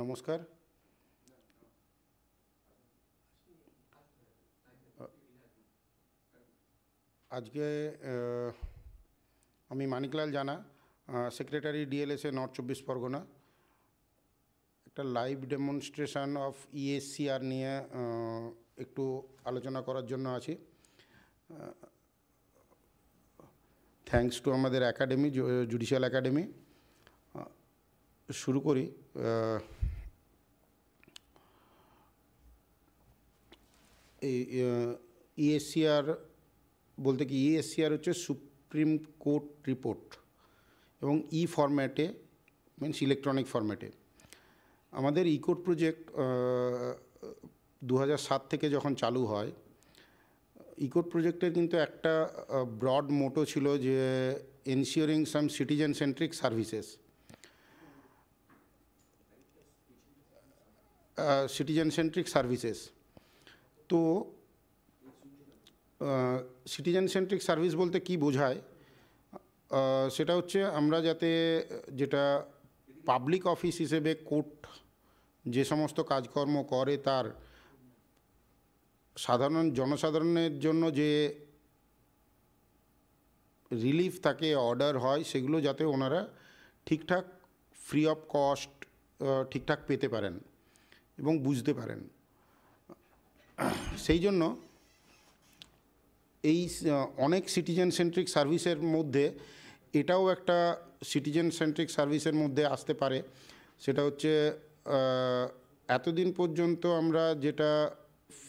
নমস্কার আজকে আমি মানিকলাল জানা সেক্রেটারি ডিএলএসএ নর্থ চব্বিশ পরগনা একটা লাইভ ডেমনস্ট্রেশন অফ ইএসসিআর নিয়ে একটু আলোচনা করার জন্য আছি থ্যাংকস টু আমাদের একাডেমি জুডিশিয়াল একাডেমি শুরু করি ইএসসিআর e বলতে কি ইএসসিআর e হচ্ছে সুপ্রিম কোর্ট রিপোর্ট এবং ই ফরম্যাটে মিনস ইলেকট্রনিক ফরম্যাটে আমাদের ইকোট প্রজেক্ট দু থেকে যখন চালু হয় ইকোট e প্রজেক্টের কিন্তু একটা ব্রড মোটো ছিল যে ensuring some citizen centric services citizen centric services তো সিটিজেন সেন্ট্রিক সার্ভিস বলতে কি বোঝায় সেটা হচ্ছে আমরা যাতে যেটা পাবলিক অফিস হিসেবে কোর্ট যে সমস্ত কাজকর্ম করে তার সাধারণ জনসাধারণের জন্য যে রিলিফ থাকে অর্ডার হয় সেগুলো যাতে ওনারা ঠিকঠাক ফ্রি অফ কস্ট ঠিকঠাক পেতে পারেন এবং বুঝতে পারেন সেই জন্য এই অনেক সিটিজেন সেন্ট্রিক সার্ভিসের মধ্যে এটাও একটা সিটিজেন সেন্ট্রিক সার্ভিসের মধ্যে আসতে পারে সেটা হচ্ছে এতদিন পর্যন্ত আমরা যেটা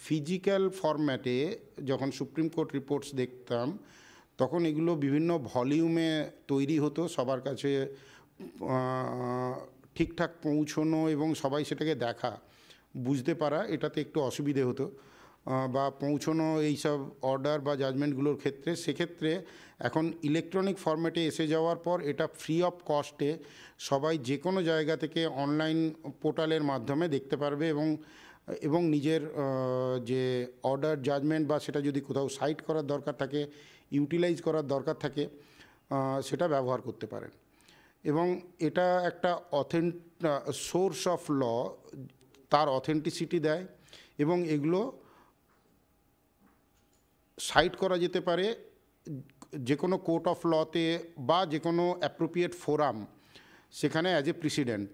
ফিজিক্যাল ফরম্যাটে যখন সুপ্রিম কোর্ট রিপোর্টস দেখতাম তখন এগুলো বিভিন্ন ভলিউমে তৈরি হতো সবার কাছে ঠিকঠাক পৌঁছনো এবং সবাই সেটাকে দেখা বুঝতে পারা এটাতে একটু অসুবিধে হতো বা পৌঁছনো এইসব অর্ডার বা জাজমেন্টগুলোর ক্ষেত্রে সেক্ষেত্রে এখন ইলেকট্রনিক ফরম্যাটে এসে যাওয়ার পর এটা ফ্রি অফ কস্টে সবাই যে কোনো জায়গা থেকে অনলাইন পোর্টালের মাধ্যমে দেখতে পারবে এবং এবং নিজের যে অর্ডার জাজমেন্ট বা সেটা যদি কোথাও সাইট করার দরকার থাকে ইউটিলাইজ করার দরকার থাকে সেটা ব্যবহার করতে পারেন এবং এটা একটা অথেন্ট সোর্স অফ ল তার অথেন্টিসিটি দেয় এবং এগুলো সাইট করা যেতে পারে যে কোনো কোর্ট অফ লতে বা যে কোনো অ্যাপ্রোপ্রিয়েট ফোরাম সেখানে অ্যাজ এ প্রেসিডেন্ট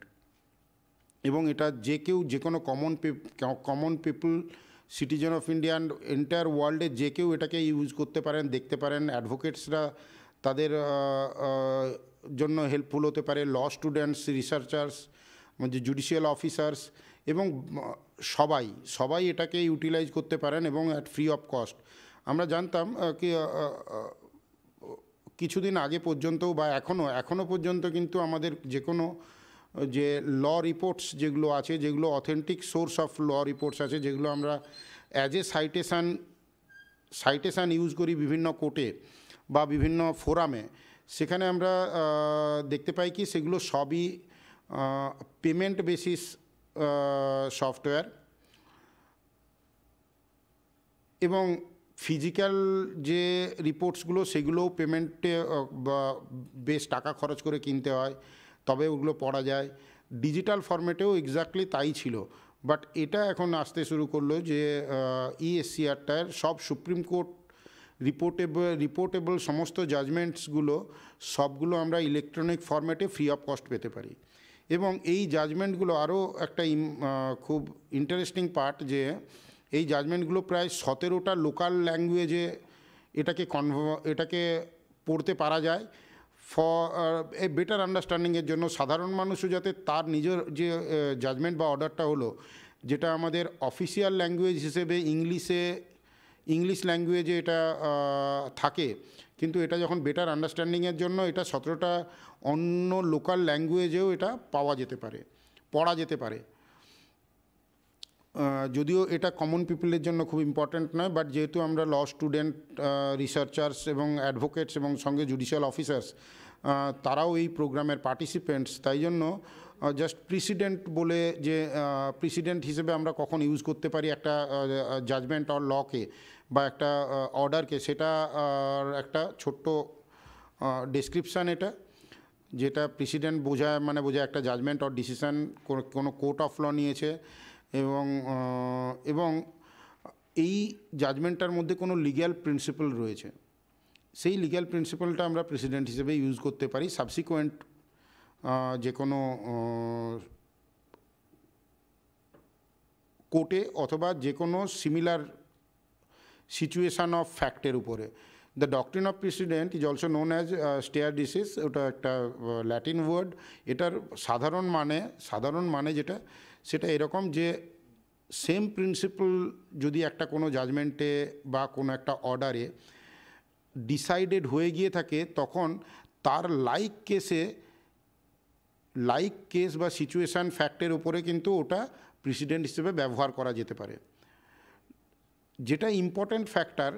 এবং এটা যে কেউ যে কোনো common common people citizen of India and entire ওয়ার্ল্ডে যে কেউ এটাকে ইউজ করতে পারেন দেখতে পারেন অ্যাডভোকেটসরা তাদের জন্য হেল্পফুল হতে পারে ল স্টুডেন্টস রিসার্চার্স যে জুডিশিয়াল অফিসার্স এবং সবাই সবাই এটাকে ইউটিলাইজ করতে পারেন এবং অ্যাট ফ্রি অফ কস্ট আমরা জানতাম কি কিছুদিন আগে পর্যন্ত বা এখনও এখনও পর্যন্ত কিন্তু আমাদের যে কোনো যে ল রিপোর্টস যেগুলো আছে যেগুলো authentic source of law reports আছে যেগুলো আমরা অ্যাজ এ সাইটেশান সাইটেশান ইউজ করি বিভিন্ন কোর্টে বা বিভিন্ন ফোরামে সেখানে আমরা দেখতে পাই কি সেগুলো সবই পেমেন্ট বেসিস সফটওয়্যার এবং ফিজিক্যাল যে রিপোর্টসগুলো সেগুলোও পেমেন্টে বেশ টাকা খরচ করে কিনতে হয় তবে ওগুলো পড়া যায় ডিজিটাল ফরম্যাটেও এক্স্যাক্টলি তাই ছিল বাট এটা এখন আসতে শুরু করলো যে ইএসসিআরটার সব সুপ্রিম কোর্ট রিপোর্টেবল রিপোর্টেবল সমস্ত জাজমেন্টসগুলো সবগুলো আমরা ইলেকট্রনিক ফরম্যাটে ফ্রি অফ কস্ট পেতে পারি এবং এই জাজমেন্টগুলো আরও একটা খুব ইন্টারেস্টিং পার্ট যে এই জাজমেন্টগুলো প্রায় সতেরোটা লোকাল ল্যাঙ্গুয়েজে এটাকে কনভ এটাকে পড়তে পারা যায় ফ এ বেটার আন্ডারস্ট্যান্ডিংয়ের জন্য সাধারণ মানুষও যাতে তার নিজের যে জাজমেন্ট বা অর্ডারটা হলো যেটা আমাদের অফিসিয়াল ল্যাঙ্গুয়েজ হিসেবে ইংলিশে ইংলিশ ল্যাঙ্গুয়েজে এটা থাকে কিন্তু এটা যখন বেটার আন্ডারস্ট্যান্ডিংয়ের জন্য এটা সতেরোটা অন্য লোকাল ল্যাঙ্গুয়েজেও এটা পাওয়া যেতে পারে পড়া যেতে পারে যদিও এটা কমন পিপলের জন্য খুব ইম্পর্ট্যান্ট নয় বাট যেহেতু আমরা ল স্টুডেন্ট রিসার্চার্স এবং অ্যাডভোকেটস এবং সঙ্গে জুডিশিয়াল অফিসার্স তারাও এই প্রোগ্রামের পার্টিসিপেন্টস তাই জন্য জাস্ট প্রেসিডেন্ট বলে যে প্রেসিডেন্ট হিসেবে আমরা কখন ইউজ করতে পারি একটা জাজমেন্ট অর লকে বা একটা অর্ডারকে সেটা একটা ছোট্ট ডিসক্রিপশান এটা যেটা প্রেসিডেন্ট বোঝায় মানে বোঝায় একটা জাজমেন্ট অর ডিসিশান কোনো কোর্ট অফ ল নিয়েছে এবং এবং এই জাজমেন্টটার মধ্যে কোনো লিগ্যাল প্রিন্সিপাল রয়েছে সেই লিগ্যাল প্রিন্সিপালটা আমরা প্রেসিডেন্ট হিসেবে ইউজ করতে পারি সাবসিকোয়েন্ট যে কোনো কোর্টে অথবা যে কোনো সিমিলার সিচুয়েশান অফ ফ্যাক্টের উপরে the doctrine of precedent is also known as stare decisis ওটা একটা ল্যাটিন ওয়ার্ড এটার সাধারণ মানে সাধারণ মানে যেটা সেটা এরকম যে সেম প্রিন্সিপাল যদি একটা কোনো জাজমেন্টে বা কোনো একটা অর্ডারে ডিসাইডেড হয়ে গিয়ে থাকে তখন তার লাইক কেসে লাইক কেস বা সিচুয়েশান ফ্যাক্টের উপরে কিন্তু ওটা প্রেসিডেন্ট হিসেবে ব্যবহার করা যেতে পারে যেটা ইম্পর্ট্যান্ট ফ্যাক্টর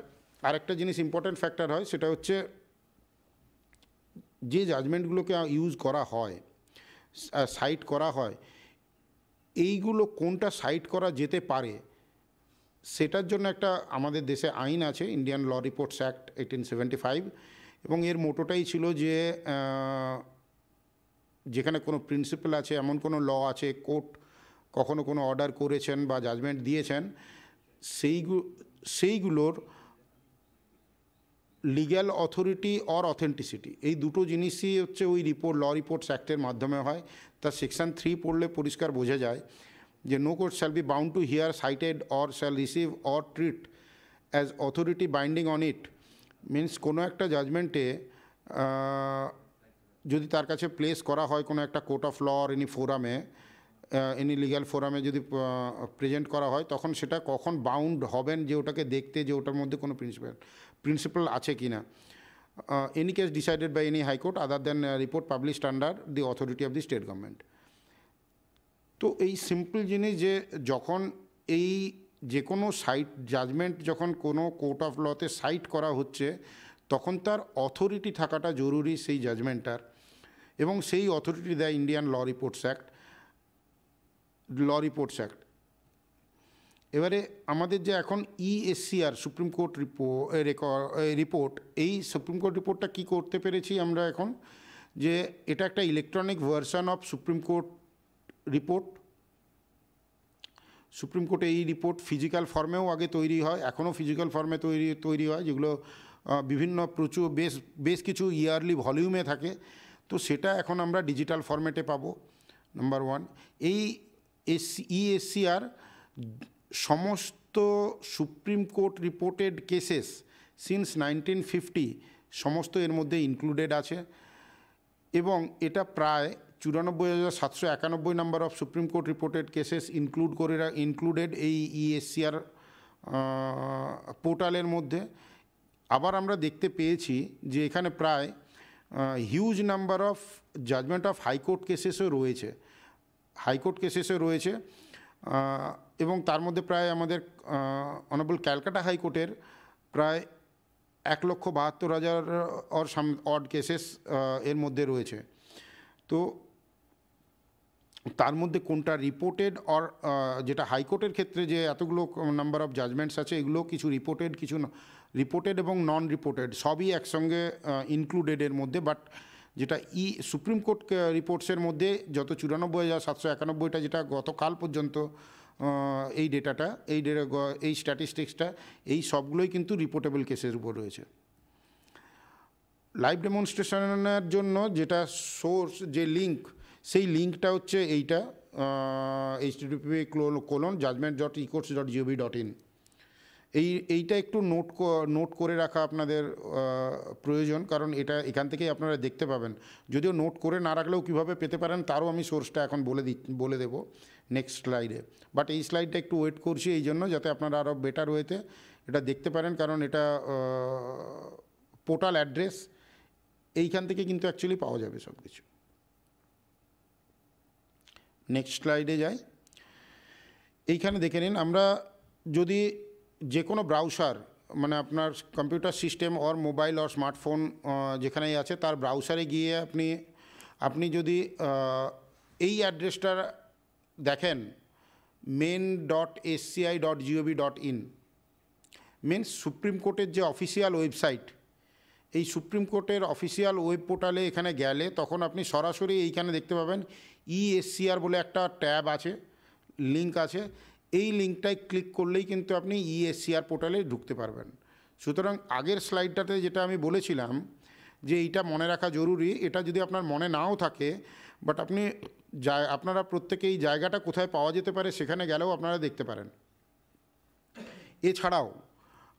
আরেকটা জিনিস ইম্পর্ট্যান্ট ফ্যাক্টর হয় সেটা হচ্ছে যে জাজমেন্টগুলোকে ইউজ করা হয় সাইট করা হয় এইগুলো কোনটা সাইট করা যেতে পারে সেটার জন্য একটা আমাদের দেশে আইন আছে Indian law reports act eighteen seventy five এবং এর মোটোটাই ছিল যে যেখানে কোনো প্রিন্সিপাল আছে এমন কোনো ল আছে কোর্ট কখনো কোনো অর্ডার করেছেন বা জাজমেন্ট দিয়েছেন সেইগুলো সেইগুলোর লিগ্যাল অথরিটি অর অথেন্টিসিটি এই দুটো জিনিসই হচ্ছে ওই রিপোর্ট ল রিপোর্টস অ্যাক্টের মাধ্যমে হয় তার সেকশন থ্রি পড়লে পরিষ্কার বোঝা যায় যে no court shall be bound to hear cited or shall receive or treat as authority binding on it means কোনো একটা জাজমেন্টে যদি তার কাছে প্লেস করা হয় কোনো একটা court of law or any ফোরামে এনি লিগ্যাল ফোরামে যদি প্রেজেন্ট করা হয় তখন সেটা কখন বাউন্ড হবেন যে ওটাকে দেখতে যে ওটার মধ্যে কোনো প্রিন্সিপাল প্রিন্সিপাল আছে কি না any case decided by any high court other than report publish under the authority of the state government তো এই সিম্পল জিনিস যে যখন এই যে কোনো সাইট জাজমেন্ট যখন কোনো কোর্ট অফ লতে সাইট করা হচ্ছে তখন তার অথরিটি থাকাটা জরুরি সেই জাজমেন্টটার এবং সেই অথরিটি দেয় Indian law reports act law reports act এবারে আমাদের যে এখন ইএসসিআর সুপ্রিম কোর্ট রিপোর্ট এই সুপ্রিম কোর্ট রিপোর্টটা কি করতে পেরেছি আমরা এখন যে এটা একটা electronic version of supreme court report supreme কোর্টে এই রিপোর্ট ফিজিক্যাল ফর্মেও আগে তৈরি হয় এখনও ফিজিক্যাল ফর্মে তৈরি তৈরি হয় যেগুলো বিভিন্ন প্রচুর বেশ বেশ কিছু ইয়ারলি ভলিউমে থাকে তো সেটা এখন আমরা ডিজিটাল ফর্মেটে পাবো নাম্বার ওয়ান এই এস ইএসসিআর e সমস্ত supreme court reported cases since nineteen fifty সমস্ত এর মধ্যে ইনক্লুডেড আছে এবং এটা প্রায় চুরানব্বই হাজার সাতশো একানব্বই number of supreme court reported cases include করে ইনক্লুডেড এই ইএসসিআর e পোর্টালের মধ্যে আবার আমরা দেখতে পেয়েছি যে এখানে প্রায় huge number of judgement of high court কেসেসও রয়েছে হাইকোর্ট কেসেসও রয়েছে এবং তার মধ্যে প্রায় আমাদের অনবল ক্যালকাটা হাইকোর্টের প্রায় এক লক্ষ বাহাত্তর হাজার অর সাম অড কেসেস এর মধ্যে রয়েছে তো তার মধ্যে কোনটা রিপোর্টেড অর যেটা হাইকোর্টের ক্ষেত্রে যে এতগুলো নাম্বার অফ জাজমেন্টস আছে এগুলো কিছু রিপোর্টেড কিছু রিপোর্টেড এবং নন রিপোর্টেড সবই একসঙ্গে ইনক্লুডেড এর মধ্যে বাট যেটা ই সুপ্রিম কোর্ট রিপোর্টসের মধ্যে যত চুরানব্বই হাজার সাতশো একানব্বইটা যেটা গতকাল পর্যন্ত এই ডেটাটা এই এই স্ট্যাটিস্টিক্সটা এই সবগুলোই কিন্তু রিপোর্টেবল কেসের উপর রয়েছে লাইভ ডেমনস্ট্রেশনের জন্য যেটা সোর্স যে লিঙ্ক সেই লিঙ্কটা হচ্ছে এইটা ক্লো colon judgement dot ecourts dot GOV dot in এই এইটা একটু নোট নোট করে রাখা আপনাদের প্রয়োজন কারণ এটা এখান থেকেই আপনারা দেখতে পাবেন যদিও নোট করে না রাখলেও কীভাবে পেতে পারেন তারও আমি সোর্সটা এখন বলে দি বলে দেবো নেক্সট স্লাইডে বাট এই স্লাইডটা একটু ওয়েট করছি এই জন্য যাতে আপনারা আরও বেটার ওয়েতে এটা দেখতে পারেন কারণ এটা পোর্টাল অ্যাড্রেস এইখান থেকে কিন্তু অ্যাকচুয়ালি পাওয়া যাবে সব কিছু নেক্সট স্লাইডে যাই এইখানে দেখে নিন আমরা যদি যে কোনো ব্রাউসার মানে আপনার computer system or mobile or smartphone যেখানেই আছে তার ব্রাউসারে গিয়ে আপনি আপনি যদি এই অ্যাড্রেসটা দেখেন main dot SCI dot GOV dot in main supreme কোর্টের যে অফিসিয়াল ওয়েবসাইট এই সুপ্রিম কোর্টের অফিসিয়াল ওয়েব পোর্টালে এখানে গেলে তখন আপনি সরাসরি এইখানে দেখতে পাবেন ইএসসিআর e বলে একটা ট্যাব আছে লিঙ্ক আছে এই লিঙ্কটায় ক্লিক করলেই কিন্তু আপনি ইএসসিআর e পোর্টালে ঢুকতে পারবেন সুতরাং আগের স্লাইডটাতে যেটা আমি বলেছিলাম যে এইটা মনে রাখা জরুরি এটা যদি আপনার মনে নাও থাকে বাট আপনি যা আপনারা প্রত্যেকে এই জায়গাটা কোথায় পাওয়া যেতে পারে সেখানে গেলেও আপনারা দেখতে পারেন এছাড়াও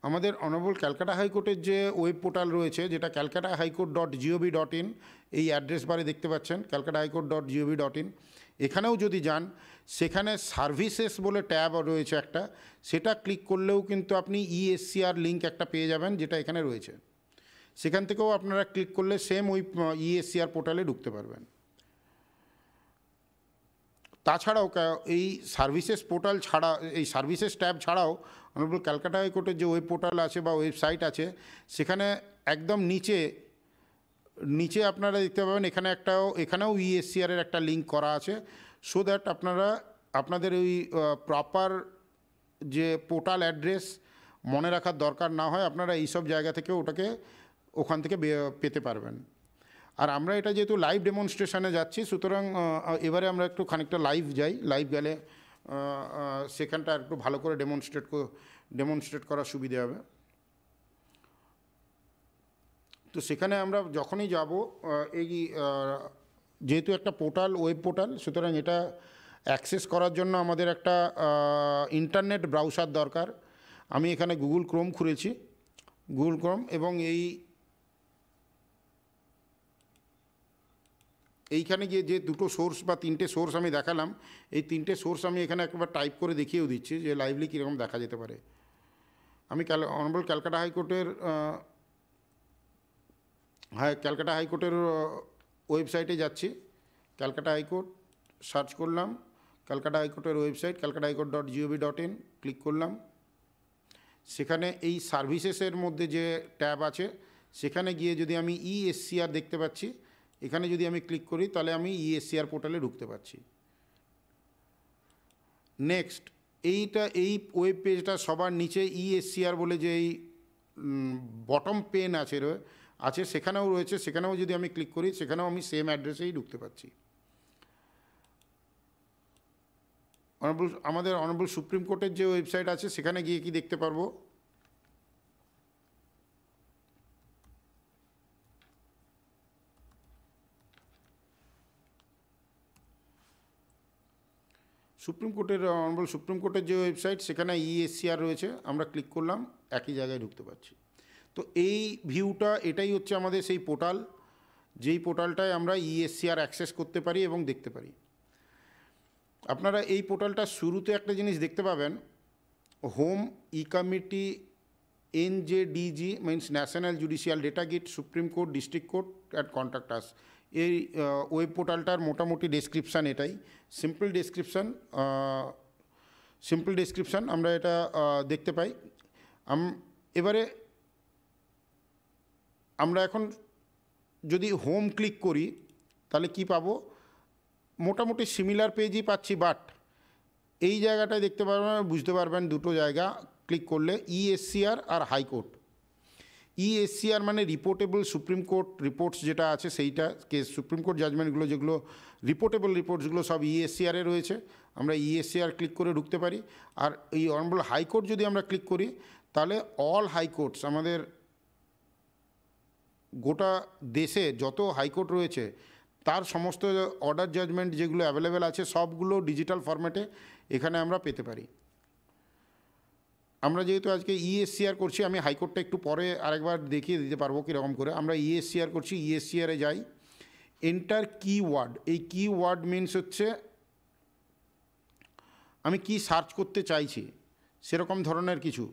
আমাদের অনবল ক্যালকাটা হাইকোর্টের যে ওয়েব পোর্টাল রয়েছে যেটা Calcutta high court dot GOV dot in এই অ্যাড্রেস বারে দেখতে পাচ্ছেন Calcutta high court dot GOV dot in এখানেও যদি যান সেখানে সার্ভিসেস বলে ট্যাব রয়েছে একটা সেটা ক্লিক করলেও কিন্তু আপনি ইএসসিআর e লিঙ্ক একটা পেয়ে যাবেন যেটা এখানে রয়েছে সেখান থেকেও আপনারা ক্লিক করলে সেম ওই ইএসসিআর e পোর্টালে ঢুকতে পারবেন তাছাড়াও এই সার্ভিসেস পোর্টাল ছাড়া এই সার্ভিসেস ট্যাব ছাড়াও বলব ক্যালকাটা হাইকোর্টের যে ওয়েব পোর্টাল আছে বা ওয়েবসাইট আছে সেখানে একদম নিচে নিচে আপনারা দেখতে পাবেন এখানে একটাও এখানেও ইএসসিআরের e একটা লিঙ্ক করা আছে সো দ্যাট আপনারা আপনাদের ওই প্রপার যে পোর্টাল অ্যাড্রেস মনে রাখার দরকার না হয় আপনারা এইসব জায়গা থেকে ওটাকে ওখান থেকে পেতে পারবেন আর আমরা এটা যেহেতু লাইভ ডেমনস্ট্রেশনে যাচ্ছি সুতরাং এবারে আমরা একটু খানিকটা লাইভ যাই লাইভ গেলে সেখানটা একটু ভালো করে ডেমনস্ট্রেট ডেমনস্ট্রেট করার সুবিধে হবে তো সেখানে আমরা যখনই যাব এই যেহেতু একটা পোর্টাল ওয়েব পোর্টাল সুতরাং এটা অ্যাক্সেস করার জন্য আমাদের একটা ইন্টারনেট ব্রাউসার দরকার আমি এখানে গুগল ক্রোম খুলেছি গুগল ক্রোম এবং এই এইখানে গিয়ে যে দুটো সোর্স বা তিনটে সোর্স আমি দেখালাম এই তিনটে সোর্স আমি এখানে একবার টাইপ করে দেখিয়েও দিচ্ছি যে লাইভলি কীরকম দেখা যেতে পারে আমি ক্যাল অনবল ক্যালকাটা হাইকোর্টের হ্যাঁ ক্যালকাটা হাইকোর্টের ওয়েবসাইটে যাচ্ছি ক্যালকাটা হাইকোর্ট সার্চ করলাম ক্যালকাটা হাইকোর্টের website Calcutta high court dot GOV dot in click করলাম সেখানে এই সার্ভিসেসের মধ্যে যে ট্যাব আছে সেখানে গিয়ে যদি আমি ইএসসিআর e দেখতে পাচ্ছি এখানে যদি আমি ক্লিক করি তাহলে আমি ইএসসিআর e পোর্টালে ঢুকতে পারছি নেক্সট এইটা এই ওয়েব পেজটা সবার নিচে ইএসসিআর e বলে যে এই বটম পেন আছে আছে সেখানেও রয়েছে সেখানেও যদি আমি ক্লিক করি সেখানেও আমি সেম অ্যাড্রেসেই ঢুকতে পাচ্ছি অনবল আমাদের অনবল সুপ্রিম কোর্টের যে ওয়েবসাইট আছে সেখানে গিয়ে কি দেখতে পারবো সুপ্রিম কোর্টের অনবল সুপ্রিম কোর্টের যে ওয়েবসাইট সেখানে ইএসসিআর e রয়েছে আমরা ক্লিক করলাম একই জায়গায় ঢুকতে পারছি তো এই ভিউটা এটাই হচ্ছে আমাদের সেই পোর্টাল যেই পোর্টালটায় আমরা ইএসসিআর e অ্যাক্সেস করতে পারি এবং দেখতে পারি আপনারা এই পোর্টালটা শুরুতে একটা জিনিস দেখতে পাবেন home e committee DG means national judicial data grid supreme court district court at কন্ট্যাক্টার্স এই ওয়েব পোর্টালটার মোটামুটি ডেসক্রিপশান এটাই সিম্পল ডেসক্রিপশান সিম্পল ডেসক্রিপশান আমরা এটা দেখতে পাই এবারে আমরা এখন যদি হোম ক্লিক করি তাহলে কি পাবো মোটামুটি সিমিলার পেজই পাচ্ছি বাট এই জায়গাটায় দেখতে পারবেন বুঝতে পারবেন দুটো জায়গা ক্লিক করলে ইএসসিআর e আর হাইকোর্ট ইএসসিআর e মানে রিপোর্টেবল সুপ্রিম কোর্ট রিপোর্টস যেটা আছে সেইটা কেস সুপ্রিম কোর্ট জাজমেন্টগুলো যেগুলো রিপোর্টেবল রিপোর্টসগুলো সব ইএসসিআরে e রয়েছে আমরা ইএসসিআর ক্লিক করে ঢুকতে পারি আর এই অনবল হাইকোর্ট যদি আমরা ক্লিক করি তাহলে অল হাইকোর্টস আমাদের গোটা দেশে যত হাইকোর্ট রয়েছে তার সমস্ত অর্ডার জাজমেন্ট যেগুলো অ্যাভেলেবেল আছে সবগুলো ডিজিটাল ফরম্যাটে এখানে আমরা পেতে পারি আমরা যেহেতু আজকে ইএসসিআর e করছি আমি হাইকোর্টটা একটু পরে আরেকবার দেখিয়ে দিতে পারবো কীরকম করে আমরা ইএসসিআর e করছি ইএসসিআরে e যাই এন্টার কি ওয়ার্ড এই কি ওয়ার্ড মিনস হচ্ছে আমি কি সার্চ করতে চাইছি সেরকম ধরনের কিছু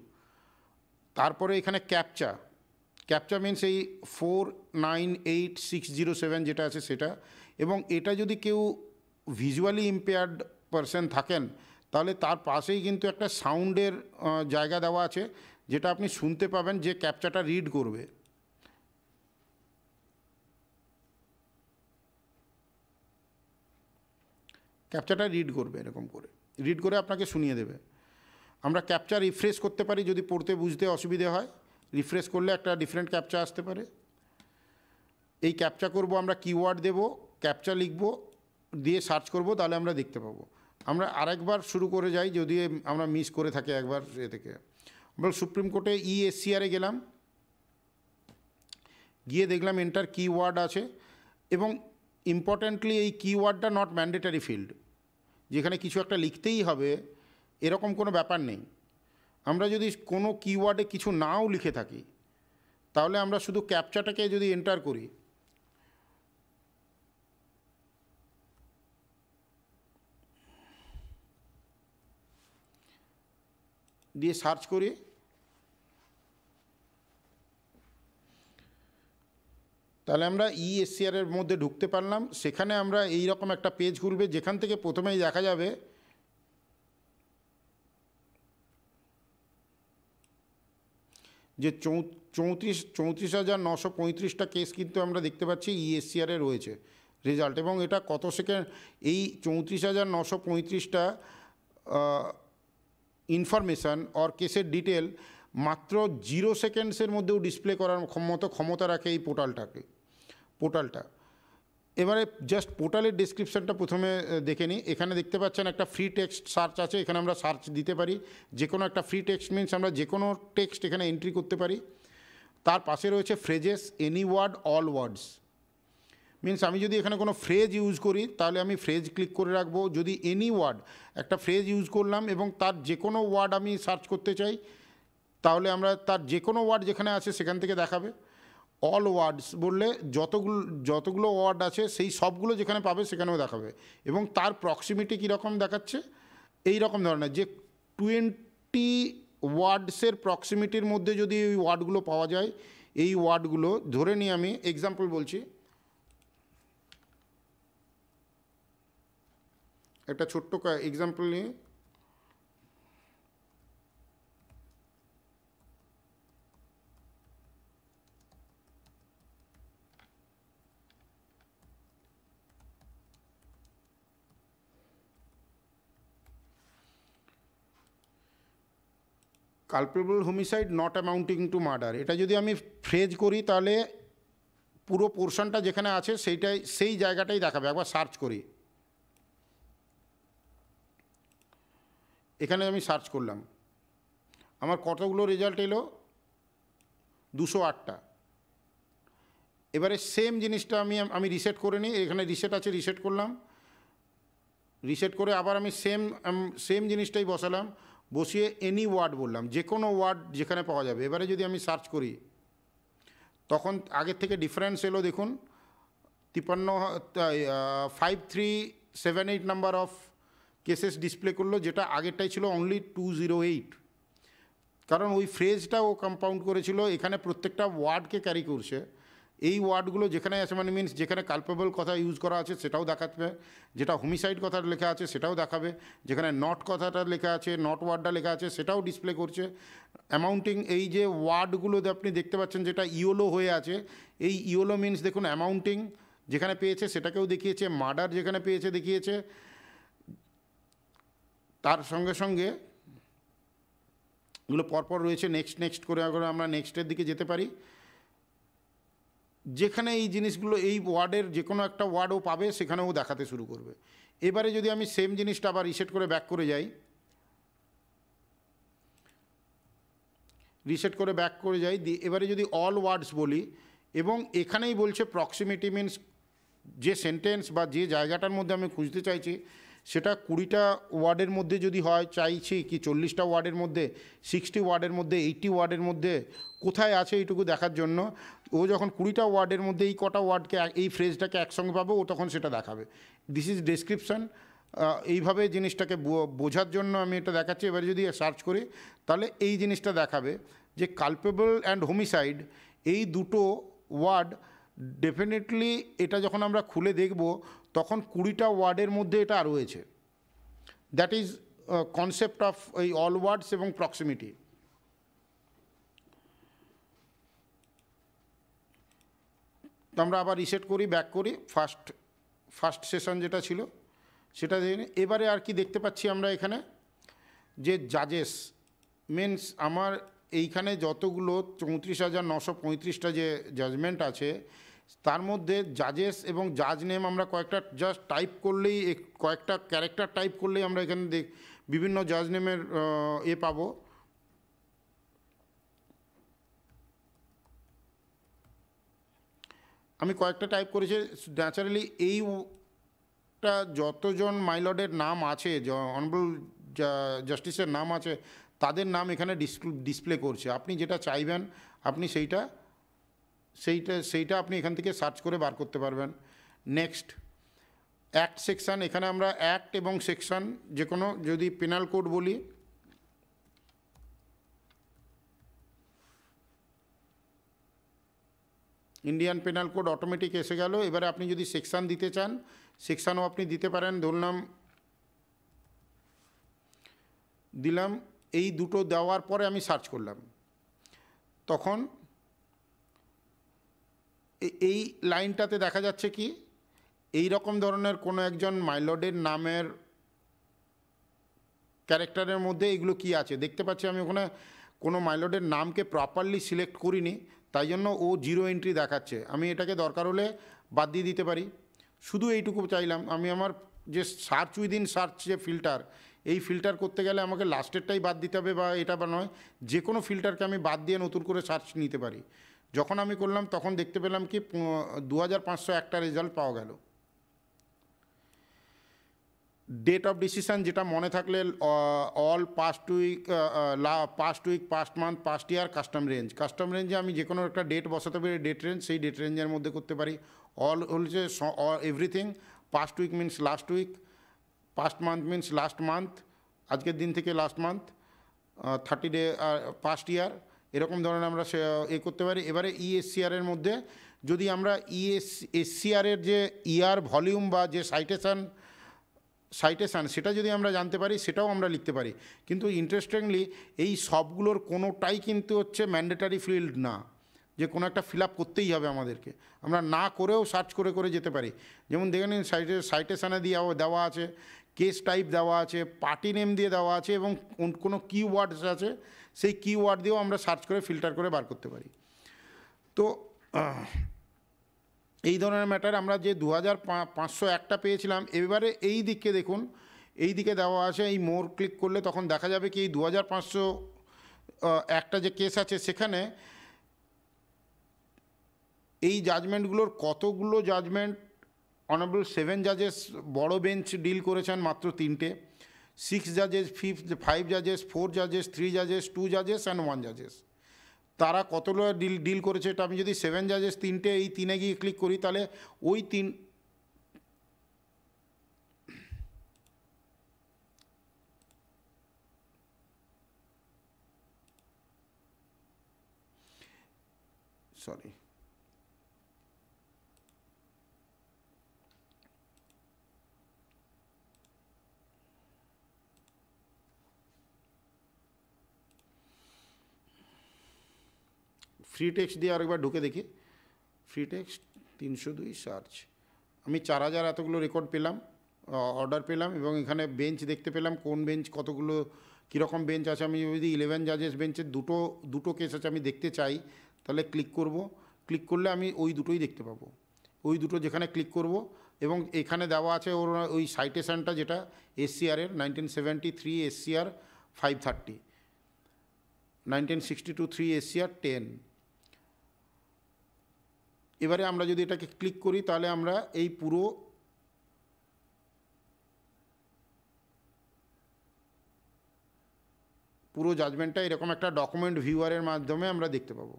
তারপরে এখানে ক্যাপচা ক্যাপচা মিন্স এই four nine eight six zero seven যেটা আছে সেটা এবং এটা যদি কেউ ভিজুয়ালি ইম্পেয়ার্ড পারসন থাকেন তাহলে তার পাশেই কিন্তু একটা সাউন্ডের জায়গা দেওয়া আছে যেটা আপনি শুনতে পাবেন যে ক্যাপচাটা রিড করবে ক্যাপচাটা রিড করবে এরকম করে রিড করে আপনাকে শুনিয়ে দেবে আমরা ক্যাপচার রিফ্রেশ করতে পারি যদি পড়তে বুঝতে অসুবিধে হয় রিফ্রেশ করলে একটা ডিফারেন্ট ক্যাপচা আসতে পারে এই ক্যাপচা করব আমরা কিওয়ার্ড দেব ক্যাপচা লিখব দিয়ে সার্চ করব তাহলে আমরা দেখতে পাবো আমরা আরেকবার শুরু করে যাই যদি আমরা মিস করে থাকি একবার এ থেকে আমরা সুপ্রিম কোর্টে ইএসসিআরে গেলাম গিয়ে দেখলাম এন্টার কিওয়ার্ড আছে এবং ইম্পর্ট্যান্টলি এই কিওয়ার্ডটা নট ম্যান্ডেটারি ফিল্ড যেখানে কিছু একটা লিখতেই হবে এরকম কোনো ব্যাপার নেই আমরা যদি কোনো কিওয়ার্ডে কিছু নাও লিখে থাকি তাহলে আমরা শুধু ক্যাপচাটাকে যদি এন্টার করি দিয়ে সার্চ করি তাহলে আমরা এর মধ্যে ঢুকতে পারলাম সেখানে আমরা এই রকম একটা পেজ খুলবে যেখান থেকে প্রথমেই দেখা যাবে যে চৌত্রিশ চৌত্রিশ হাজার নশো পঁয়ত্রিশটা কেস কিন্তু আমরা দেখতে পাচ্ছি ইএসসিআরে রয়েছে রেজাল্ট এবং এটা কত সেকেন্ড এই চৌত্রিশ হাজার নশো পঁয়ত্রিশটা ইনফরমেশান অর কেসের ডিটেল মাত্র জিরো সেকেন্ডসের মধ্যেও ডিসপ্লে করার মতো ক্ষমতা রাখে এই পোর্টালটাকে পোর্টালটা এবারে জাস্ট পোর্টালের ডিসক্রিপশানটা প্রথমে দেখে নিই এখানে দেখতে পাচ্ছেন একটা ফ্রি টেক্সট সার্চ আছে এখানে আমরা সার্চ দিতে পারি যে কোনো একটা ফ্রি টেক্সট মিনস আমরা যে কোনো টেক্সট এখানে এন্ট্রি করতে পারি তার পাশে রয়েছে phrases any word all words means আমি যদি এখানে কোনো ফ্রেজ ইউজ করি তাহলে আমি ফ্রেজ ক্লিক করে রাখবো যদি এনি ওয়ার্ড একটা ফ্রেজ ইউজ করলাম এবং তার যে কোনো ওয়ার্ড আমি সার্চ করতে চাই তাহলে আমরা তার যে কোনো ওয়ার্ড যেখানে আছে সেখান থেকে দেখাবে অল ওয়ার্ডস বললে যতগুলো যতগুলো ওয়ার্ড আছে সেই সবগুলো যেখানে পাবে সেখানেও দেখাবে এবং তার প্রক্সিমিটি কীরকম দেখাচ্ছে এই রকম ধরনের যে টোয়েন্টি ওয়ার্ডসের প্রক্সিমিটির মধ্যে যদি ওই ওয়ার্ডগুলো পাওয়া যায় এই ওয়ার্ডগুলো ধরে নিয়ে আমি এক্সাম্পল বলছি একটা ছোট্ট এক্সাম্পল নিয়ে culpable homicide not amounting to murder এটা যদি আমি ফ্রেজ করি তাহলে পুরো পোর্শনটা যেখানে আছে সেইটাই সেই জায়গাটাই দেখাবে একবার সার্চ করি এখানে আমি সার্চ করলাম আমার কতগুলো রেজাল্ট এলো দুশো আটটা এবারে সেম জিনিসটা আমি আমি রিসেট করে নিই এখানে রিসেট আছে রিসেট করলাম রিসেট করে আবার আমি সেম সেম জিনিসটাই বসালাম বসিয়ে এনি ওয়ার্ড বললাম যে কোনো ওয়ার্ড যেখানে পাওয়া যাবে এবারে যদি আমি সার্চ করি তখন আগের থেকে ডিফারেন্স এলো দেখুন তিপান্ন five three seven eight number of cases display করলো যেটা আগেরটাই ছিল অনলি টু জিরো এইট কারণ ওই ফ্রেজটা ও কম্পাউন্ড করেছিল এখানে প্রত্যেকটা ওয়ার্ডকে ক্যারি করছে এই ওয়ার্ডগুলো যেখানে আছে মানে মিনস যেখানে কালপেবল কথা ইউজ করা আছে সেটাও দেখাবে যেটা হোমিসাইড কথাটা লেখা আছে সেটাও দেখাবে যেখানে নট কথাটা লেখা আছে নট ওয়ার্ডটা লেখা আছে সেটাও ডিসপ্লে করছে অ্যামাউন্টিং এই যে ওয়ার্ডগুলোতে আপনি দেখতে পাচ্ছেন যেটা ইওলো হয়ে আছে এই ইওলো মিনস দেখুন অ্যামাউন্টিং যেখানে পেয়েছে সেটাকেও দেখিয়েছে মার্ডার যেখানে পেয়েছে দেখিয়েছে তার সঙ্গে সঙ্গে এগুলো পরপর রয়েছে নেক্সট নেক্সট করে আমরা নেক্সটের দিকে যেতে পারি যেখানে এই জিনিসগুলো এই ওয়ার্ডের যে কোনো একটা ওয়ার্ডও পাবে সেখানেও দেখাতে শুরু করবে এবারে যদি আমি সেম জিনিসটা আবার রিসেট করে ব্যাক করে যাই রিসেট করে ব্যাক করে যাই এবারে যদি অল ওয়ার্ডস বলি এবং এখানেই বলছে প্রক্সিমিটি মিনস যে সেন্টেন্স বা যে জায়গাটার মধ্যে আমি খুঁজতে চাইছি সেটা কুড়িটা ওয়ার্ডের মধ্যে যদি হয় চাইছি কি চল্লিশটা ওয়ার্ডের মধ্যে সিক্সটি ওয়ার্ডের মধ্যে এইটি ওয়ার্ডের মধ্যে কোথায় আছে এইটুকু দেখার জন্য ও যখন কুড়িটা ওয়ার্ডের মধ্যে এই কটা ওয়ার্ডকে এই ফ্রেজটাকে একসঙ্গে পাবে ও তখন সেটা দেখাবে দিস ইজ ডেসক্রিপশান এইভাবে জিনিসটাকে বোঝার জন্য আমি এটা দেখাচ্ছি এবারে যদি সার্চ করি তাহলে এই জিনিসটা দেখাবে যে কালপেবল অ্যান্ড হোমিসাইড এই দুটো ওয়ার্ড ডেফিনেটলি এটা যখন আমরা খুলে দেখব তখন কুড়িটা ওয়ার্ডের মধ্যে এটা রয়েছে দ্যাট ইজ কনসেপ্ট অফ এই অল ওয়ার্ডস এবং প্রক্সিমিটি তো আমরা আবার রিসেট করি ব্যাক করি ফার্স্ট ফার্স্ট সেশন যেটা ছিল সেটা এবারে আর কি দেখতে পাচ্ছি আমরা এখানে যে জাজেস মিনস আমার এইখানে যতগুলো চৌত্রিশ হাজার নশো পঁয়ত্রিশটা যে জাজমেন্ট আছে তার মধ্যে জাজেস এবং জাজ নেম আমরা কয়েকটা জাস্ট টাইপ করলেই কয়েকটা ক্যারেক্টার টাইপ করলেই আমরা এখানে বিভিন্ন জাজ নেমের এ পাবো আমি কয়েকটা টাইপ করেছি ন্যাচারালি এইটা যতজন মাইলডের নাম আছে অনবল জাস্টিসের নাম আছে তাদের নাম এখানে ডিসপ্লে করছে আপনি যেটা চাইবেন আপনি সেইটা সেইটা সেইটা আপনি এখান থেকে সার্চ করে বার করতে পারবেন নেক্সট অ্যাক্ট সেকশান এখানে আমরা অ্যাক্ট এবং সেকশান যে কোনো যদি পেনাল কোড বলি ইন্ডিয়ান পেনাল কোড অটোমেটিক এসে গেল এবারে আপনি যদি সেকশান দিতে চান সেকশানও আপনি দিতে পারেন ধরলাম দিলাম এই দুটো দেওয়ার পরে আমি সার্চ করলাম তখন এই লাইনটাতে দেখা যাচ্ছে কি এই রকম ধরনের কোনো একজন মাইলডের নামের ক্যারেক্টারের মধ্যে এগুলো কি আছে দেখতে পাচ্ছি আমি ওখানে কোনো মাইলডের নামকে প্রপারলি সিলেক্ট করিনি তাই জন্য ও জিরো এন্ট্রি দেখাচ্ছে আমি এটাকে দরকার হলে বাদ দিয়ে দিতে পারি শুধু এইটুকু চাইলাম আমি আমার যে সার্চ উইদিন সার্চ যে ফিল্টার এই ফিল্টার করতে গেলে আমাকে লাস্টেরটাই বাদ দিতে হবে বা এটা বা নয় যে কোনো ফিল্টারকে আমি বাদ দিয়ে নতুন করে সার্চ নিতে পারি যখন আমি করলাম তখন দেখতে পেলাম কি দু হাজার পাঁচশো একটা রেজাল্ট পাওয়া গেল ডেট অফ ডিসিশান যেটা মনে থাকলে all past week past week past month past year custom range custom রেঞ্জে আমি যে কোনো একটা ডেট বসাতে পারি ডেট রেঞ্জ সেই ডেট রেঞ্জের মধ্যে করতে পারি অল হচ্ছে everything past week means last week past month means last month আজকের দিন থেকে last month thirty day past year এরকম ধরনের আমরা এ করতে পারি এবারে ইএসসিআরের e মধ্যে যদি আমরা ইএস e এসসিআরের যে ইয়ার ভলিউম বা যে সাইটেশন সাইটেশান সেটা যদি আমরা জানতে পারি সেটাও আমরা লিখতে পারি কিন্তু ইন্টারেস্টিংলি এই সবগুলোর কোনোটাই কিন্তু হচ্ছে ম্যান্ডেটারি ফিল্ড না যে কোনো একটা ফিল করতেই হবে আমাদেরকে আমরা না করেও সার্চ করে করে যেতে পারি যেমন দেখে নিন সাইটে সাইটেশানে দিয়ে দেওয়া আছে কেস টাইপ দেওয়া আছে পার্টি নেম দিয়ে দেওয়া আছে এবং কোনো কিওয়ার্ডস আছে সেই কিওয়ার্ড দিয়েও আমরা সার্চ করে ফিল্টার করে বার করতে পারি তো এই ধরনের ম্যাটার আমরা যে দু হাজার পাঁচশো একটা পেয়েছিলাম এবারে এই দিকে দেখুন এই দিকে দেওয়া আছে এই মোর ক্লিক করলে তখন দেখা যাবে কি এই দু হাজার পাঁচশো একটা যে কেস আছে সেখানে এই জাজমেন্টগুলোর কতগুলো জাজমেন্ট অনারেবল সেভেন জাজেস বড় বেঞ্চ ডিল করেছেন মাত্র তিনটে সিক্স জাজেস ফিফ five জাজেস four জাজেস three জাজেস two জাজেস and one জাজেস তারা কতগুলো ডিল ডিল করেছে এটা আমি যদি সেভেন জাজেস তিনটে এই তিনে গিয়ে ক্লিক করি তাহলে ওই তিন সরি ফ্রি টেক্সট দিয়ে আরেকবার ঢুকে দেখি ফ্রি টেক্সট তিনশো দুই সার্চ আমি চার হাজার এতগুলো রেকর্ড পেলাম অর্ডার পেলাম এবং এখানে বেঞ্চ দেখতে পেলাম কোন বেঞ্চ কতগুলো কীরকম বেঞ্চ আছে আমি যদি ইলেভেন জাজেস বেঞ্চের দুটো দুটো কেস আছে আমি দেখতে চাই তাহলে ক্লিক করব ক্লিক করলে আমি ওই দুটোই দেখতে পাবো ওই দুটো যেখানে ক্লিক করব এবং এখানে দেওয়া আছে ওর ওই সাইটেশনটা যেটা এসসিআরের nineteen seventy three SCR five thirty nineteen sixty two three SCR ten এবারে আমরা যদি এটাকে ক্লিক করি তাহলে আমরা এই পুরো পুরো জাজমেন্টটা এরকম একটা ডকুমেন্ট ভিউয়ারের মাধ্যমে আমরা দেখতে পাবো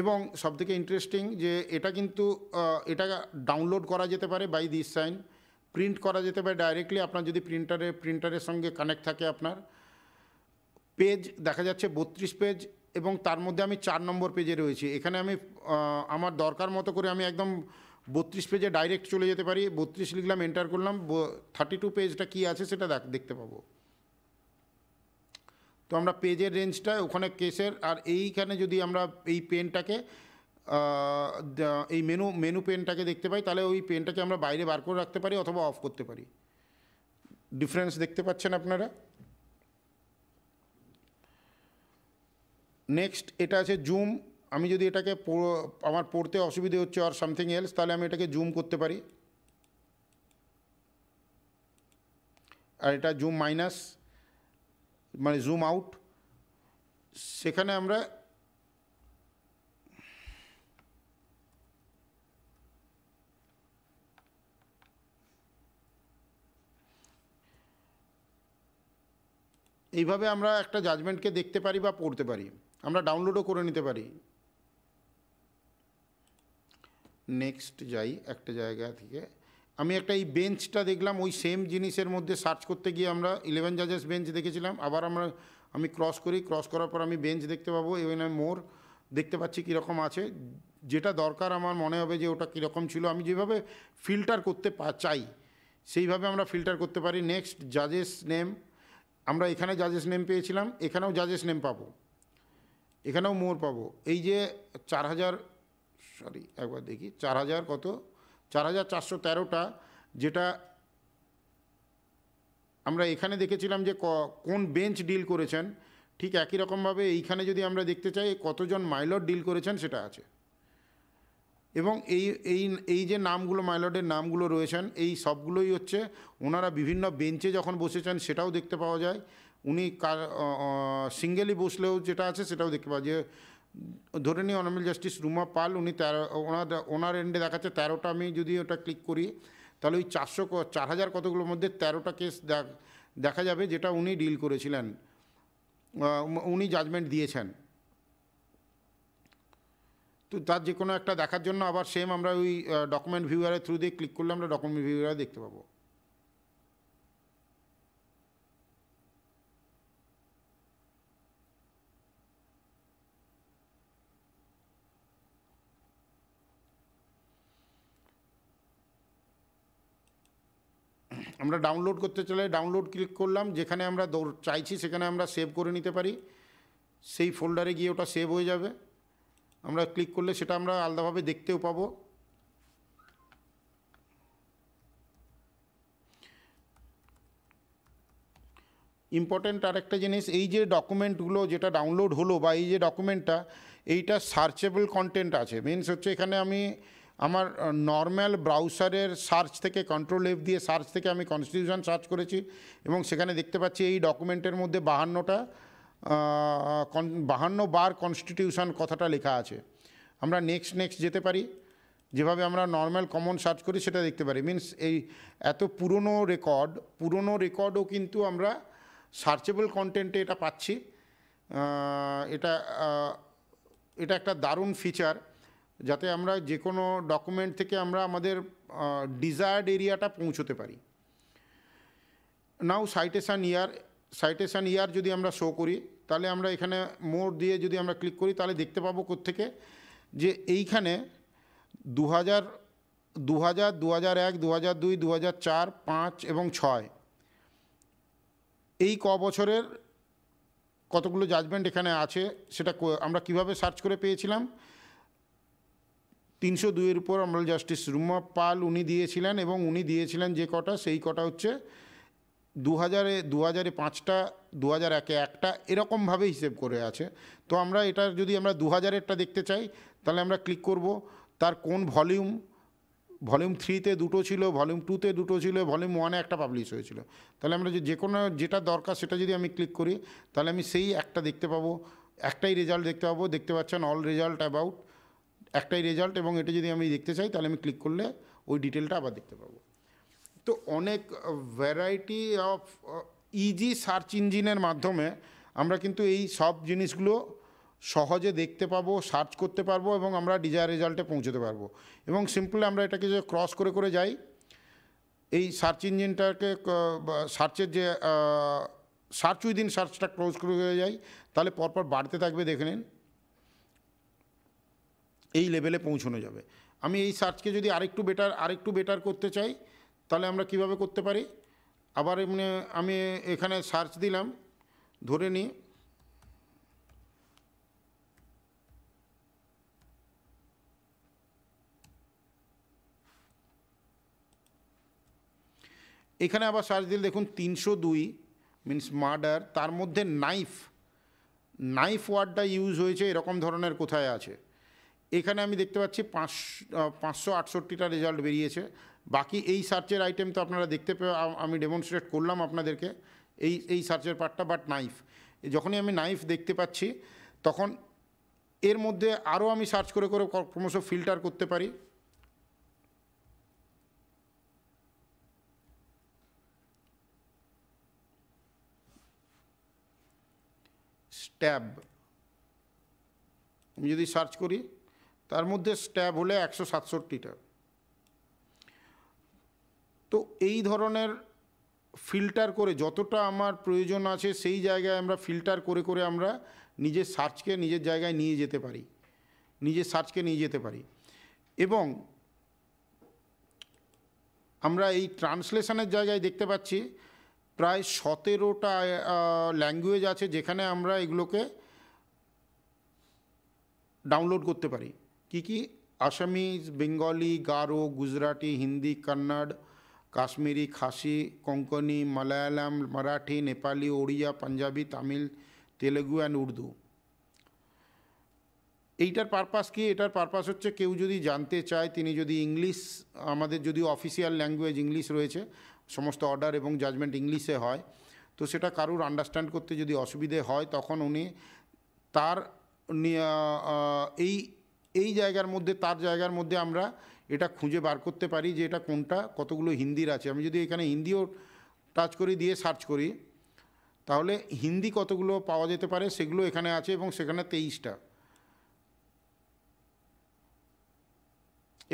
এবং সবথেকে ইন্টারেস্টিং যে এটা কিন্তু এটা ডাউনলোড করা যেতে পারে বাই দিস সাইন প্রিন্ট করা যেতে পারে ডাইরেক্টলি আপনার যদি প্রিন্টারে প্রিন্টারের সঙ্গে কানেক্ট থাকে আপনার পেজ দেখা যাচ্ছে বত্রিশ পেজ এবং তার মধ্যে আমি চার নম্বর পেজে রয়েছি এখানে আমি আমার দরকার মতো করে আমি একদম বত্রিশ পেজে ডাইরেক্ট চলে যেতে পারি বত্রিশ লিখলাম এন্টার করলাম থার্টি টু পেজটা কী আছে সেটা দেখতে পাবো তো আমরা পেজের রেঞ্জটা ওখানে কেসের আর এইখানে যদি আমরা এই পেনটাকে এই মেনু মেনু পেনটাকে দেখতে পাই তাহলে ওই পেনটাকে আমরা বাইরে বার করে রাখতে পারি অথবা অফ করতে পারি ডিফারেন্স দেখতে পাচ্ছেন আপনারা নেক্সট এটা আছে জুম আমি যদি এটাকে আমার পড়তে অসুবিধে হচ্ছে আর সামথিং এলস তাহলে আমি এটাকে জুম করতে পারি আর এটা জুম মাইনাস মানে জুম আউট সেখানে আমরা এইভাবে আমরা একটা জাজমেন্টকে দেখতে পারি বা পড়তে পারি আমরা ডাউনলোডও করে নিতে পারি নেক্সট যাই একটা জায়গা থেকে আমি একটা এই বেঞ্চটা দেখলাম ওই সেম জিনিসের মধ্যে সার্চ করতে গিয়ে আমরা ইলেভেন জাজেস বেঞ্চ দেখেছিলাম আবার আমরা আমি ক্রস করি ক্রস করার পর আমি বেঞ্চ দেখতে পাবো এবং আমি মোর দেখতে পাচ্ছি কীরকম আছে যেটা দরকার আমার মনে হবে যে ওটা কীরকম ছিল আমি যেভাবে ফিল্টার করতে চাই সেইভাবে আমরা ফিল্টার করতে পারি নেক্সট জাজেস নেম আমরা এখানে জাজেস নেম পেয়েছিলাম এখানেও জাজেস নেম পাবো এখানেও মোর পাবো এই যে চার হাজার সরি একবার দেখি চার হাজার কত চার হাজার চারশো তেরোটা যেটা আমরা এখানে দেখেছিলাম যে কোন বেঞ্চ ডিল করেছেন ঠিক একই রকমভাবে এইখানে যদি আমরা দেখতে চাই কতজন মাইলট ডিল করেছেন সেটা আছে এবং এই এই এই যে নামগুলো মাইলটের নামগুলো রয়েছেন এই সবগুলোই হচ্ছে ওনারা বিভিন্ন বেঞ্চে যখন বসেছেন সেটাও দেখতে পাওয়া যায় উনি কার সিঙ্গেলি বসলেও যেটা আছে সেটাও দেখতে পাওয়া যে ধরে নিই অনামিল জাস্টিস রুমা পাল উনি তেরো ওনার ওনার এন্ডে দেখাচ্ছে তেরোটা আমি যদি ওটা ক্লিক করি তাহলে ওই চারশো চার হাজার কতগুলোর মধ্যে তেরোটা কেস দেখা যাবে যেটা উনি ডিল করেছিলেন উনি জাজমেন্ট দিয়েছেন তো তার যে কোনো একটা দেখার জন্য আবার সেম আমরা ওই ডকুমেন্ট ভিউয়ারের থ্রু দিয়ে ক্লিক করলে আমরা ডকুমেন্ট ভিউয়ারে দেখতে পাবো আমরা ডাউনলোড করতে চলে ডাউনলোড ক্লিক করলাম যেখানে আমরা চাইছি সেখানে আমরা সেভ করে নিতে পারি সেই ফোল্ডারে গিয়ে ওটা সেভ হয়ে যাবে আমরা ক্লিক করলে সেটা আমরা আলাদাভাবে দেখতেও পাবো ইম্পর্ট্যান্ট আরেকটা জিনিস এই যে ডকুমেন্টগুলো যেটা ডাউনলোড হলো বা এই যে ডকুমেন্টটা এইটা সার্চেবল কন্টেন্ট আছে মিনস হচ্ছে এখানে আমি আমার নর্ম্যাল ব্রাউসারের সার্চ থেকে কন্ট্রোল এফ দিয়ে সার্চ থেকে আমি কনস্টিটিউশন সার্চ করেছি এবং সেখানে দেখতে পাচ্ছি এই ডকুমেন্টের মধ্যে বাহান্নটা বাহান্ন বার কনস্টিটিউশন কথাটা লেখা আছে আমরা নেক্সট নেক্সট যেতে পারি যেভাবে আমরা নর্ম্যাল কমন সার্চ করি সেটা দেখতে পারি মিনস এই এত পুরনো রেকর্ড পুরনো রেকর্ডও কিন্তু আমরা সার্চেবল কন্টেন্টে এটা পাচ্ছি এটা এটা একটা দারুণ ফিচার যাতে আমরা যে কোনো ডকুমেন্ট থেকে আমরা আমাদের ডিজায়ার্ড এরিয়াটা পৌঁছতে পারি নাও সাইটেশান ইয়ার সাইটেশান ইয়ার যদি আমরা শো করি তাহলে আমরা এখানে মোড় দিয়ে যদি আমরা ক্লিক করি তাহলে দেখতে পাবো কোত্থেকে যে এইখানে দু হাজার দু হাজার দু হাজার এক দু হাজার দুই দু হাজার চার পাঁচ এবং ছয় এই ক বছরের কতগুলো জাজমেন্ট এখানে আছে সেটা আমরা কিভাবে সার্চ করে পেয়েছিলাম তিনশো দুইয়ের উপর আমরা জাস্টিস রুমা পাল উনি দিয়েছিলেন এবং উনি দিয়েছিলেন যে কটা সেই কটা হচ্ছে দু হাজারে দু হাজারে পাঁচটা দু হাজার একে একটা এরকমভাবে হিসেব করে আছে তো আমরা এটা যদি আমরা দু হাজারেরটা দেখতে চাই তাহলে আমরা ক্লিক করব তার কোন ভলিউম ভলিউম থ্রিতে দুটো ছিল ভলিউম টুতে দুটো ছিল ভলিউম ওয়ানে একটা পাবলিশ হয়েছিল তাহলে আমরা যে কোনো যেটা দরকার সেটা যদি আমি ক্লিক করি তাহলে আমি সেই একটা দেখতে পাবো একটাই রেজাল্ট দেখতে পাবো দেখতে পাচ্ছেন অল রেজাল্ট অ্যাবাউট একটাই রেজাল্ট এবং এটা যদি আমি দেখতে চাই তাহলে আমি ক্লিক করলে ওই ডিটেলটা আবার দেখতে পাবো তো অনেক ভ্যারাইটি অফ ইজি সার্চ ইঞ্জিনের মাধ্যমে আমরা কিন্তু এই সব জিনিসগুলো সহজে দেখতে পাবো সার্চ করতে পারবো এবং আমরা ডিজায়ার রেজাল্টে পৌঁছতে পারবো এবং সিম্পলি আমরা এটাকে যে ক্রস করে করে যাই এই সার্চ ইঞ্জিনটাকে সার্চের যে সার্চ উইদিন সার্চটা ক্রস করে যাই তাহলে পরপর বাড়তে থাকবে দেখে নিন এই লেভেলে পৌঁছানো যাবে আমি এই সার্চকে যদি আরেকটু বেটার আরেকটু বেটার করতে চাই তাহলে আমরা কিভাবে করতে পারি আবার এমনি আমি এখানে সার্চ দিলাম ধরে নিই এখানে আবার সার্চ দিলে দেখুন তিনশো দুই মিনস মার্ডার তার মধ্যে নাইফ নাইফ ওয়ার্ডটা ইউজ হয়েছে এরকম ধরনের কোথায় আছে এখানে আমি দেখতে পাচ্ছি পাঁচ পাঁচশো আটষট্টিটা রেজাল্ট বেরিয়েছে বাকি এই সার্চের আইটেম তো আপনারা দেখতে পেয়ে আমি ডেমনস্ট্রেট করলাম আপনাদেরকে এই এই সার্চের পার্টটা বাট নাইফ যখনই আমি নাইফ দেখতে পাচ্ছি তখন এর মধ্যে আরও আমি সার্চ করে করে ক্রমশ ফিল্টার করতে পারি স্ট্যাব আমি যদি সার্চ করি তার মধ্যে স্ট্যাব হলে একশো সাতষট্টিটা তো এই ধরনের ফিল্টার করে যতটা আমার প্রয়োজন আছে সেই জায়গায় আমরা ফিল্টার করে করে আমরা নিজের সার্চকে নিজের জায়গায় নিয়ে যেতে পারি নিজের সার্চকে নিয়ে যেতে পারি এবং আমরা এই ট্রান্সলেশনের জায়গায় দেখতে পাচ্ছি প্রায় সতেরোটা ল্যাঙ্গুয়েজ আছে যেখানে আমরা এগুলোকে ডাউনলোড করতে পারি কি কি Assamese Bengali Garo Gujarati Hindi Kannada Kashmiri Khasi Konkani Malayalam Marathi Nepali Odia Punjabi Tamil Telugu and Urdu এইটার পারপাস কি এটার পারপাস হচ্ছে কেউ যদি জানতে চায় তিনি যদি ইংলিশ আমাদের যদি অফিসিয়াল ল্যাঙ্গুয়েজ ইংলিশ রয়েছে সমস্ত অর্ডার এবং জাজমেন্ট ইংলিশে হয় তো সেটা কারুর আন্ডারস্ট্যান্ড করতে যদি অসুবিধে হয় তখন উনি তার এই এই জায়গার মধ্যে তার জায়গার মধ্যে আমরা এটা খুঁজে বার করতে পারি যে এটা কোনটা কতগুলো হিন্দির আছে আমি যদি এখানে হিন্দিও টাচ করি দিয়ে সার্চ করি তাহলে হিন্দি কতগুলো পাওয়া যেতে পারে সেগুলো এখানে আছে এবং সেখানে তেইশটা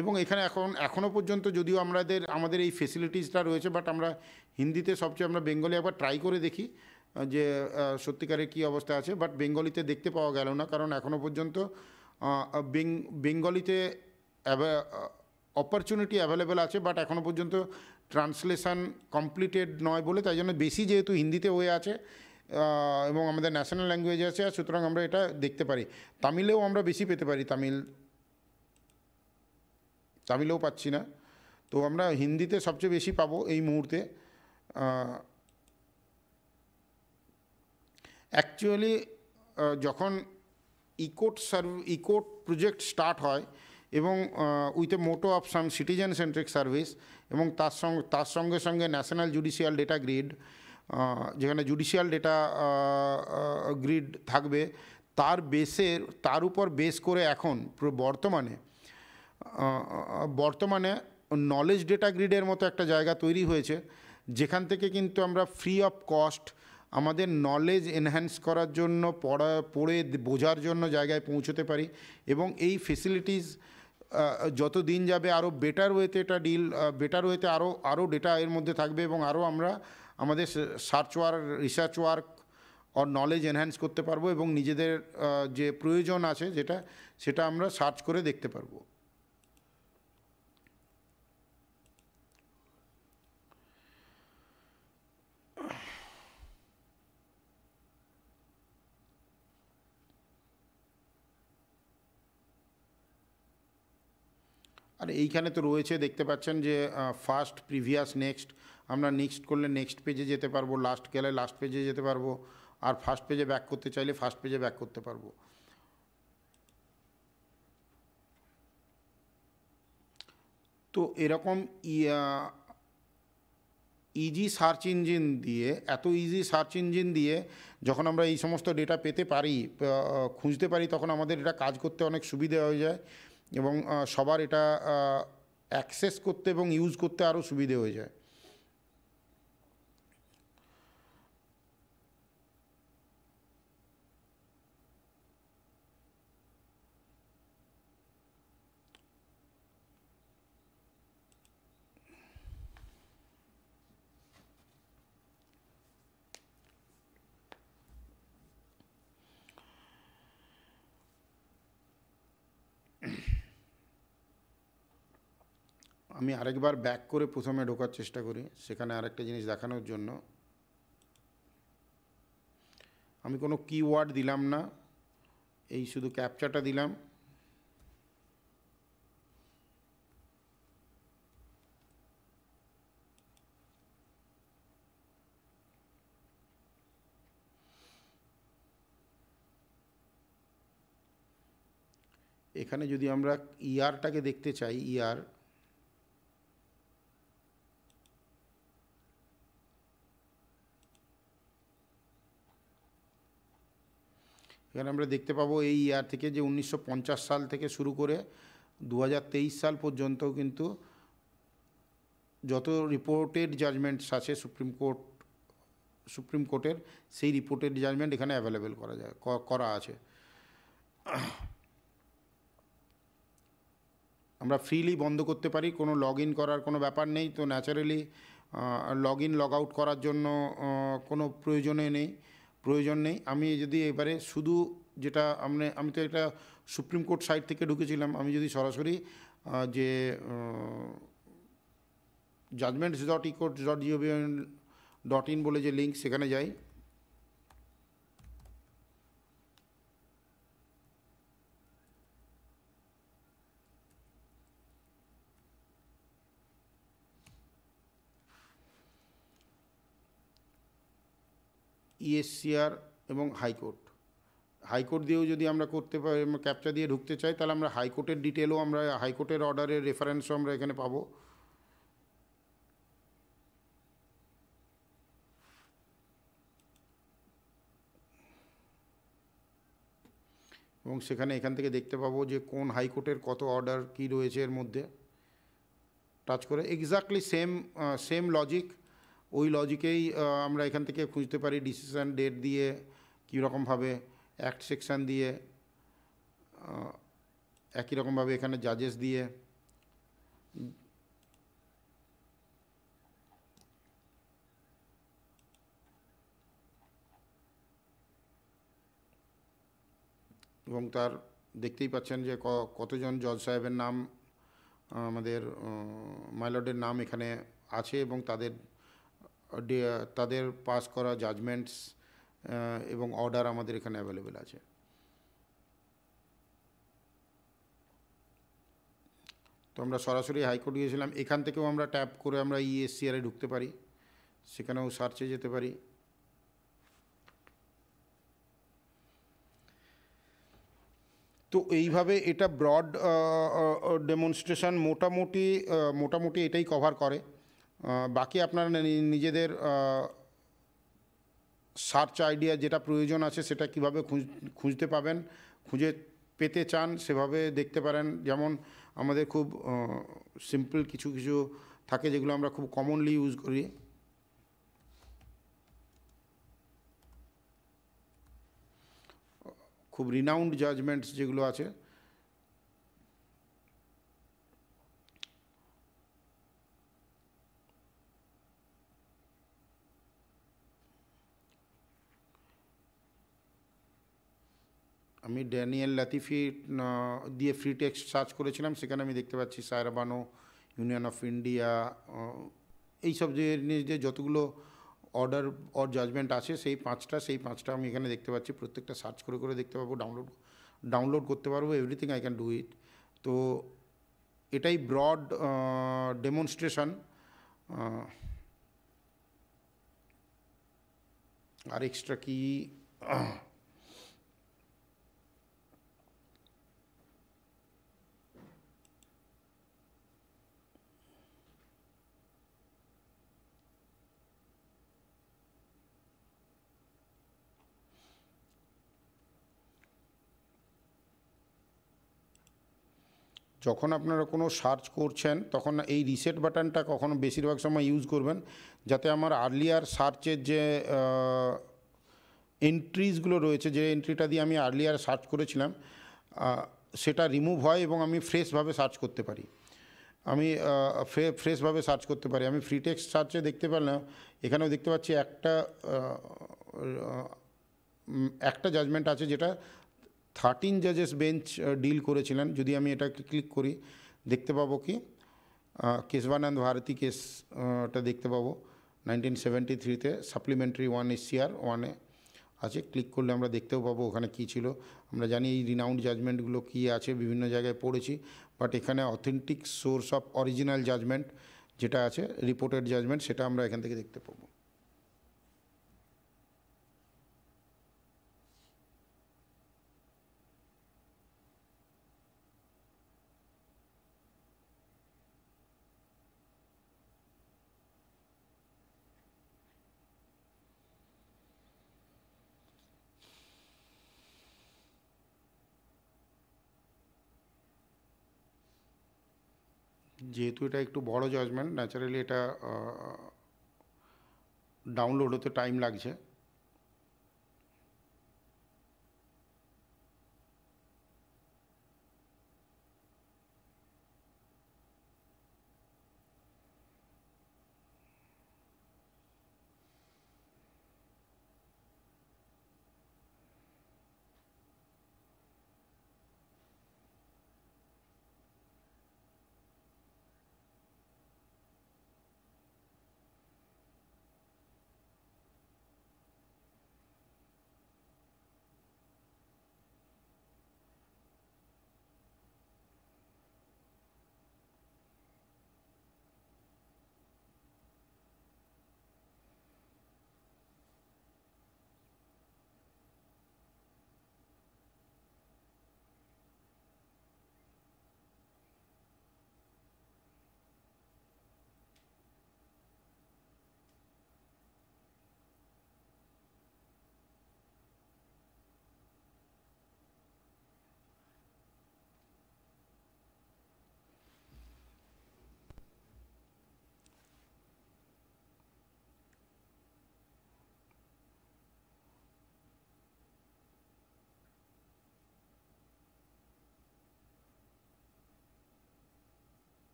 এবং এখানে এখন এখনও পর্যন্ত যদিও আমাদের আমাদের এই ফেসিলিটিসটা রয়েছে বাট আমরা হিন্দিতে সবচেয়ে আমরা বেঙ্গলি একবার ট্রাই করে দেখি যে সত্যিকারের কী অবস্থা আছে বাট বেঙ্গলিতে দেখতে পাওয়া গেল না কারণ এখনও পর্যন্ত বেঙ্গলিতে অপরচুনিটি অ্যাভেলেবেল আছে বাট এখনও পর্যন্ত ট্রান্সলেশান কমপ্লিটেড নয় বলে তাই জন্য বেশি যেহেতু হিন্দিতে হয়ে আছে এবং আমাদের ন্যাশনাল ল্যাঙ্গুয়েজ আছে আর সুতরাং আমরা এটা দেখতে পারি তামিলেও আমরা বেশি পেতে পারি তামিল তামিলেও পাচ্ছি না তো আমরা হিন্দিতে সবচেয়ে বেশি পাবো এই মুহূর্তে অ্যাকচুয়ালি যখন ecourt serve ecourt project start হয় এবং with a motto of some citizen centric service এবং তার সঙ্গে তার সঙ্গে সঙ্গে ন্যাশনাল জুডিশিয়াল ডেটা গ্রিড যেখানে জুডিশিয়াল ডেটা গ্রিড থাকবে তার বেসের তার উপর বেস করে এখন বর্তমানে বর্তমানে নলেজ ডেটা গ্রিডের মতো একটা জায়গা তৈরি হয়েছে যেখান থেকে কিন্তু আমরা ফ্রি অফ কস্ট আমাদের নলেজ এনহ্যান্স করার জন্য পড়া পড়ে বোঝার জন্য জায়গায় পৌঁছতে পারি এবং এই ফেসিলিটিস যত দিন যাবে আরও বেটার ওয়েতে এটা ডিল বেটার ওয়েতে আরও আরও ডেটা এর মধ্যে থাকবে এবং আরও আমরা আমাদের search work research work or knowledge enhance করতে পারবো এবং নিজেদের যে প্রয়োজন আছে যেটা সেটা আমরা সার্চ করে দেখতে পারবো আর এইখানে তো রয়েছে দেখতে পাচ্ছেন যে ফার্স্ট প্রিভিয়াস নেক্সট আমরা নেক্সট করলে নেক্সট পেজে যেতে পারবো লাস্ট গেলে লাস্ট পেজে যেতে পারবো আর ফার্স্ট পেজে ব্যাক করতে চাইলে ফার্স্ট পেজে ব্যাক করতে পারবো তো এরকম ইজি সার্চ ইঞ্জিন দিয়ে এত ইজি সার্চ ইঞ্জিন দিয়ে যখন আমরা এই সমস্ত ডেটা পেতে পারি খুঁজতে পারি তখন আমাদের এটা কাজ করতে অনেক সুবিধা হয়ে যায় এবং সবার এটা অ্যাক্সেস করতে এবং ইউজ করতে আরও সুবিধে হয়ে যায় আমি আরেকবার ব্যাক করে প্রথমে ঢোকার চেষ্টা করি সেখানে আরেকটা জিনিস দেখানোর জন্য আমি কোনো কিওয়ার্ড দিলাম না এই শুধু ক্যাপচাটা দিলাম এখানে যদি আমরা ইয়ারটাকে e দেখতে চাই ইয়ার e এখানে আমরা দেখতে পাবো এই ইয়ার থেকে যে উনিশশো সাল থেকে শুরু করে দু সাল পর্যন্ত কিন্তু যত রিপোর্টেড জাজমেন্টস আছে সুপ্রিম কোর্ট সুপ্রিম কোর্টের সেই রিপোর্টেড জাজমেন্ট এখানে অ্যাভেলেবেল করা যায় করা আছে আমরা ফ্রিলি বন্ধ করতে পারি কোনো লগ ইন করার কোনো ব্যাপার নেই তো naturally log in log out করার জন্য কোনো প্রয়োজনে নেই প্রয়োজন নেই আমি যদি এবারে শুধু যেটা আমি আমি তো একটা সুপ্রিম কোর্ট সাইড থেকে ঢুকেছিলাম আমি যদি সরাসরি যে judgments dot ecourt dot GOV dot in বলে যে লিঙ্ক সেখানে যাই ইএসসিআর এবং হাইকোর্ট হাইকোর্ট দিয়েও যদি আমরা করতে পারি ক্যাপচা দিয়ে ঢুকতে চাই তাহলে আমরা হাইকোর্টের ডিটেলও আমরা হাইকোর্টের অর্ডারের রেফারেন্সও আমরা এখানে পাবো এবং সেখানে এখান থেকে দেখতে পাবো যে কোন হাইকোর্টের কত অর্ডার কি রয়েছে এর মধ্যে টাচ করে এক্স্যাক্টলি সেম সেম লজিক ওই লজিকেই আমরা এখান থেকে খুঁজতে পারি ডিসিশান ডেট দিয়ে কীরকমভাবে অ্যাক্ট সেকশান দিয়ে একই রকমভাবে এখানে জাজেস দিয়ে এবং তার দেখতেই পাচ্ছেন যে কতজন জজ সাহেবের নাম আমাদের মাইলডের নাম এখানে আছে এবং তাদের তাদের পাস করা জাজমেন্টস এবং অর্ডার আমাদের এখানে অ্যাভেলেবেল আছে তো আমরা সরাসরি হাইকোর্ট গিয়েছিলাম এখান থেকেও আমরা ট্যাপ করে আমরা ইএসসিআরে ঢুকতে পারি সেখানেও সার্চে যেতে পারি তো এইভাবে এটা ব্রড ডেমনস্ট্রেশন মোটামুটি মোটামুটি এটাই কভার করে বাকি আপনারা নিজেদের সার্চ আইডিয়া যেটা প্রয়োজন আছে সেটা কিভাবে খুঁজতে পাবেন খুঁজে পেতে চান সেভাবে দেখতে পারেন যেমন আমাদের খুব সিম্পল কিছু কিছু থাকে যেগুলো আমরা খুব কমনলি ইউজ করি খুব রিনাউন্ড জাজমেন্টস যেগুলো আছে আমি ড্যানিয়েল লাতিফি দিয়ে ফ্রি টেক্সট সার্চ করেছিলাম সেখানে আমি দেখতে পাচ্ছি সায়রাবানো ইউনিয়ন অফ ইন্ডিয়া এইসব যে যে যতগুলো অর্ডার অর জাজমেন্ট আছে সেই পাঁচটা সেই পাঁচটা আমি এখানে দেখতে পাচ্ছি প্রত্যেকটা সার্চ করে করে দেখতে পাবো ডাউনলোড ডাউনলোড করতে পারবো everything I can do it তো এটাই ব্রড ডেমনস্ট্রেশন আর এক্সট্রা কি যখন আপনারা কোনো সার্চ করছেন তখন এই রিসেট বাটনটা কখনো বেশিরভাগ সময় ইউজ করবেন যাতে আমার আর্লিয়ার সার্চের যে এন্ট্রিজগুলো রয়েছে যে এন্ট্রিটা দিয়ে আমি আর্লিয়ার সার্চ করেছিলাম সেটা রিমুভ হয় এবং আমি ফ্রেশভাবে সার্চ করতে পারি আমি ফ্রেশভাবে সার্চ করতে পারি আমি ফ্রিটেক্স সার্চে দেখতে পেলাম এখানেও দেখতে পাচ্ছি একটা একটা জাজমেন্ট আছে যেটা থার্টিন জাজেস বেঞ্চ ডিল করেছিলেন যদি আমি এটাকে ক্লিক করি দেখতে পাবো কি কেশবানন্দ ভারতী কেসটা দেখতে পাবো নাইনটিন সেভেন্টি থ্রিতে সাপ্লিমেন্টারি ওয়ান এসিআর ওয়ানে আছে ক্লিক করলে আমরা দেখতেও পাবো ওখানে কী ছিল আমরা জানি এই রিনাউন্ড জাজমেন্টগুলো কী আছে বিভিন্ন জায়গায় পড়েছি বাট এখানে authentic source of original judgment যেটা আছে রিপোর্টেড জাজমেন্ট সেটা আমরা এখান থেকে দেখতে পাবো যেহেতু এটা একটু বড় জাজমেন্ট ন্যাচারালি এটা ডাউনলোড হতে টাইম লাগছে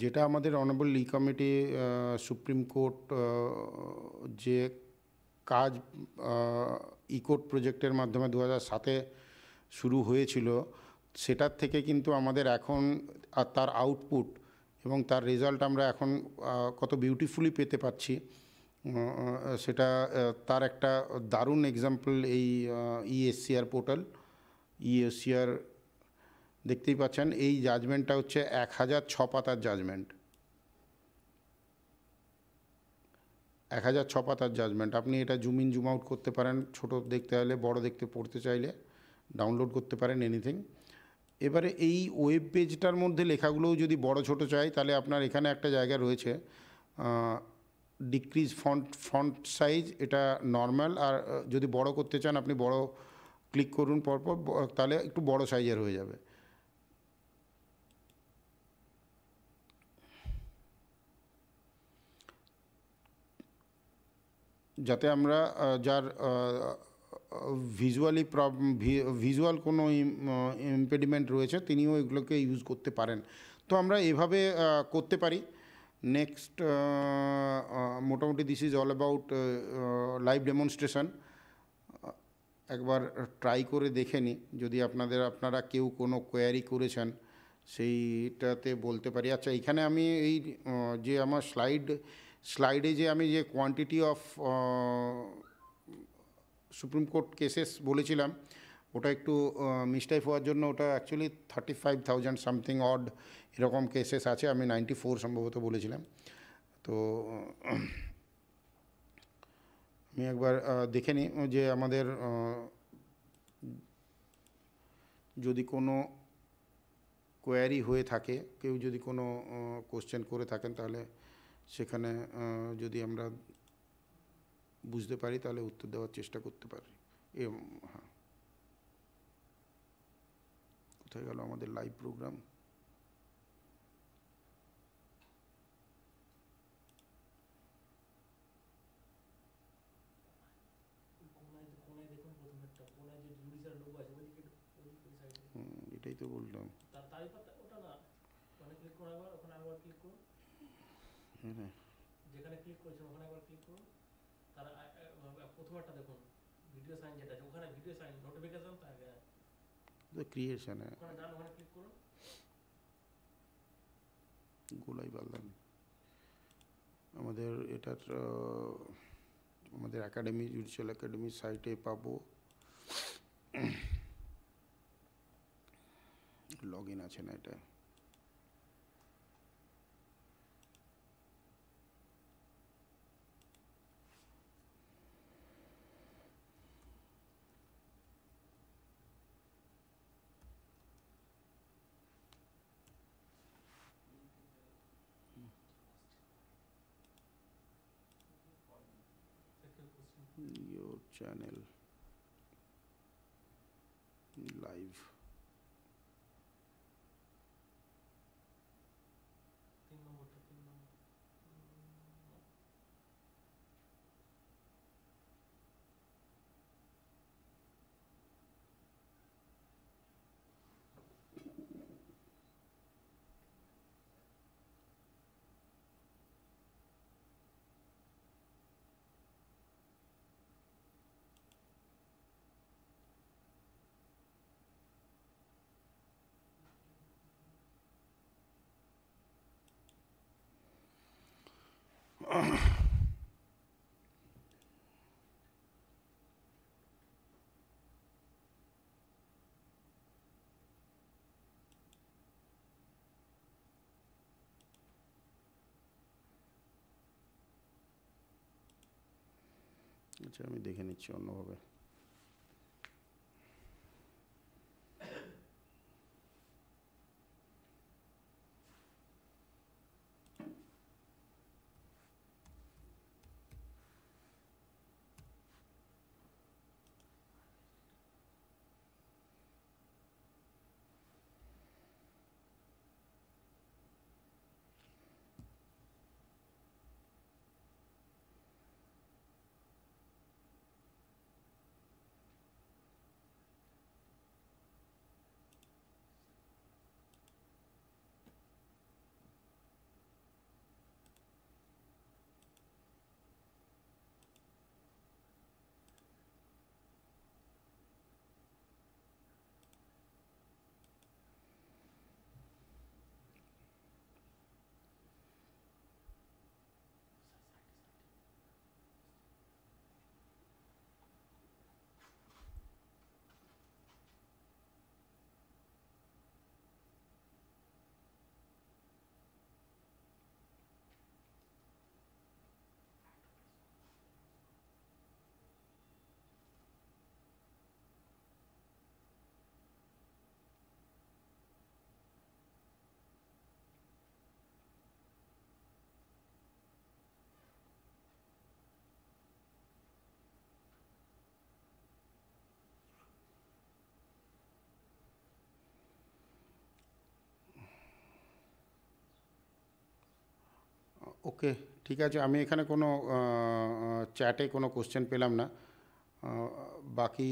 যেটা আমাদের honourable e committee supreme court যে কাজ ইকোট প্রজেক্টের মাধ্যমে দু সাতে শুরু হয়েছিল সেটার থেকে কিন্তু আমাদের এখন আর তার আউটপুট এবং তার রেজাল্ট আমরা এখন কত বিউটিফুলি পেতে পাচ্ছি সেটা তার একটা দারুণ এক্সাম্পল এই ইএসসিআর পোর্টাল ইএসসিআর দেখতেই পাচ্ছেন এই জাজমেন্টটা হচ্ছে এক হাজার ছ পাতার জাজমেন্ট এক হাজার ছ পাতার জাজমেন্ট আপনি এটা জুম ইন জুম আউট করতে পারেন ছোট দেখতে হলে বড় দেখতে পড়তে চাইলে ডাউনলোড করতে পারেন এনিথিং এবারে এই ওয়েব পেজটার মধ্যে লেখাগুলোও যদি বড় ছোট চাই তাহলে আপনার এখানে একটা জায়গা রয়েছে ডিক্রিজ ফন্ট ফন্ট সাইজ এটা নর্মাল আর যদি বড় করতে চান আপনি বড় ক্লিক করুন পরপর তাহলে একটু বড় সাইজের হয়ে যাবে যাতে আমরা যার ভিজুয়ালি ভিজুয়াল কোনো ইম্পেডিমেন্ট রয়েছে তিনিও এগুলোকে ইউজ করতে পারেন তো আমরা এভাবে করতে পারি নেক্সট মোটামুটি this is all about live demonstration একবার ট্রাই করে দেখে নিই যদি আপনাদের আপনারা কেউ কোনো কোয়ারি করেছেন সেইটাতে বলতে পারি আচ্ছা এখানে আমি এই যে আমার স্লাইড স্লাইডে যে আমি যে quantity of supreme court cases বলেছিলাম ওটা একটু মিসটাইপ হওয়ার জন্য ওটা actually thirty five thousand something odd এরকম কেসেস আছে আমি নাইনটি ফোর সম্ভবত বলেছিলাম তো আমি একবার দেখে নিই যে আমাদের যদি কোনো কোয়ারি হয়ে থাকে কেউ যদি কোনো কোশ্চেন করে থাকেন তাহলে সেখানে যদি আমরা বুঝতে পারি তাহলে উত্তর দেওয়ার চেষ্টা করতে পারি এ হ্যাঁ কোথায় গেল আমাদের লাইভ প্রোগ্রাম যেখানে ক্লিক করেছেন ওখানে একবার ক্লিক করুন তার প্রথমটা দেখুন ভিডিও সাইন যেটা আছে ওখানে ভিডিও সাইন নোটিফিকেশন থাকে তো ক্রিয়েশন ওখানে যান ওখানে ক্লিক করুন গোলাই পারলাম আমাদের এটার আমাদের একাডেমি জুডিশিয়াল একাডেমির সাইটে পাবো লগ ইন আছে না এটা channel live আচ্ছা আমি দেখে নিচ্ছি অন্যভাবে ওকে ঠিক আছে আমি এখানে কোনো চ্যাটে কোনো কোশ্চেন পেলাম না বাকি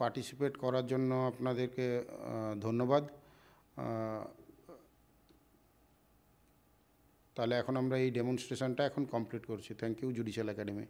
পার্টিসিপেট করার জন্য আপনাদেরকে ধন্যবাদ তাহলে এখন আমরা এই ডেমনস্ট্রেশনটা এখন কমপ্লিট করছি থ্যাংক ইউ জুডিশিয়াল একাডেমি